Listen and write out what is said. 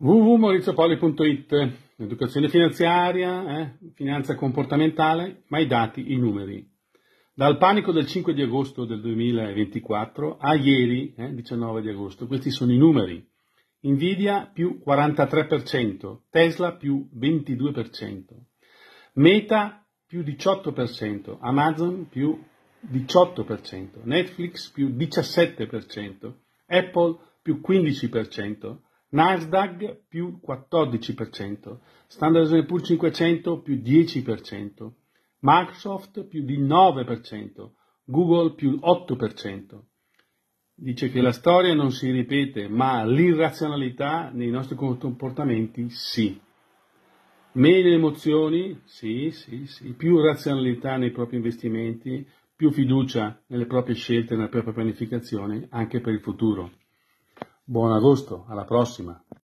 www.mauriziopoli.it Educazione finanziaria, eh? finanza comportamentale, ma i dati, i numeri. Dal panico del 5 di agosto del 2024 a ieri, eh, 19 di agosto, questi sono i numeri. Nvidia più 43%, Tesla più 22%, Meta più 18%, Amazon più 18%, Netflix più 17%, Apple più 15%, Nasdaq più 14%, Standard Poor's 500 più 10%, Microsoft più di 9%, Google più 8%. Dice che la storia non si ripete, ma l'irrazionalità nei nostri comportamenti sì. Meno emozioni, sì, sì, sì, più razionalità nei propri investimenti, più fiducia nelle proprie scelte, nella propria pianificazione, anche per il futuro. Buon agosto, alla prossima!